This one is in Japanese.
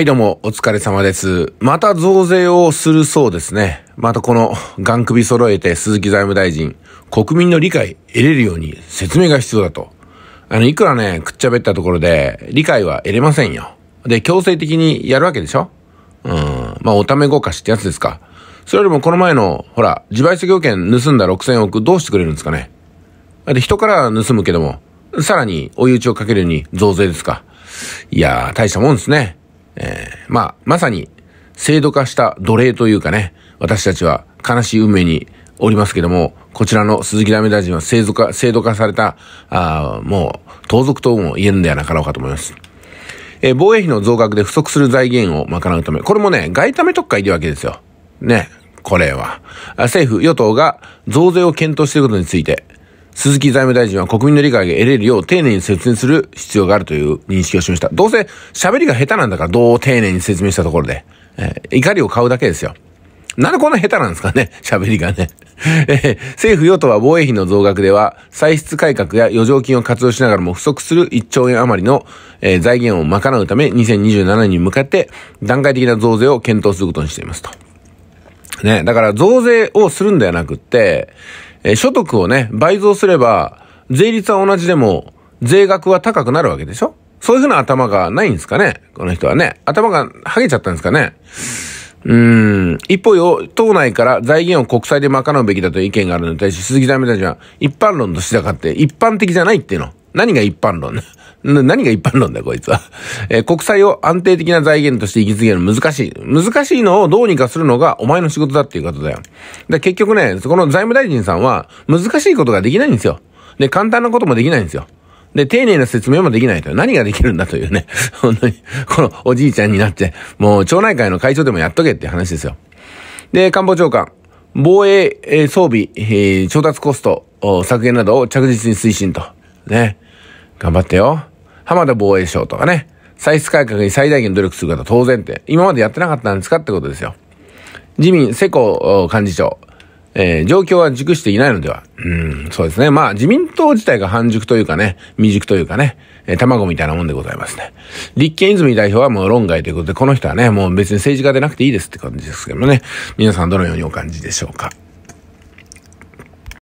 はいどうも、お疲れ様です。また増税をするそうですね。またこの、ガン首揃えて鈴木財務大臣、国民の理解得れるように説明が必要だと。あの、いくらね、くっちゃべったところで、理解は得れませんよ。で、強制的にやるわけでしょうん。まあ、おためごかしってやつですか。それよりもこの前の、ほら、自賠責保険盗んだ6000億どうしてくれるんですかね。で、人から盗むけども、さらに追い打ちをかけるように増税ですか。いやー、大したもんですね。えー、まあ、まさに、制度化した奴隷というかね、私たちは悲しい運命におりますけども、こちらの鈴木ダメ大臣は制度化、制度化された、あもう、盗賊とも言えるんではなかろうかと思います。えー、防衛費の増額で不足する財源を賄うため、これもね、外為特会でわけですよ。ね、これは。政府、与党が増税を検討していることについて、鈴木財務大臣は国民の理解が得れるよう丁寧に説明する必要があるという認識をしました。どうせ喋りが下手なんだから、どう丁寧に説明したところで、えー、怒りを買うだけですよ。なんでこんな下手なんですかね 喋りがね え政府与党は防衛費の増額では、歳出改革や余剰金を活用しながらも不足する1兆円余りの、えー、財源を賄うため、2027年に向かって段階的な増税を検討することにしていますと。ね、だから増税をするんではなくって、えー、所得をね、倍増すれば、税率は同じでも、税額は高くなるわけでしょそういうふうな頭がないんですかねこの人はね。頭が剥げちゃったんですかねうん。一方よ、党内から財源を国債で賄うべきだという意見があるのに対し、鈴木財務大臣は一般論としてだかって、一般的じゃないっていうの。何が一般論 何が一般論だよ、こいつは。えー、国債を安定的な財源としてき継げる難しい。難しいのをどうにかするのがお前の仕事だっていうことだよ。で、結局ね、そこの財務大臣さんは難しいことができないんですよ。で、簡単なこともできないんですよ。で、丁寧な説明もできないと。何ができるんだというね。本当に、このおじいちゃんになって、もう町内会の会長でもやっとけって話ですよ。で、官房長官、防衛、えー、装備、えー、調達コスト削減などを着実に推進と。ね。頑張ってよ。浜田防衛省とかね。歳出改革に最大限努力する方当然って。今までやってなかったんですかってことですよ。自民、世耕幹事長。えー、状況は熟していないのでは。うん、そうですね。まあ、自民党自体が半熟というかね、未熟というかね、えー、卵みたいなもんでございますね。立憲泉代表はもう論外ということで、この人はね、もう別に政治家でなくていいですって感じですけどね。皆さんどのようにお感じでしょうか。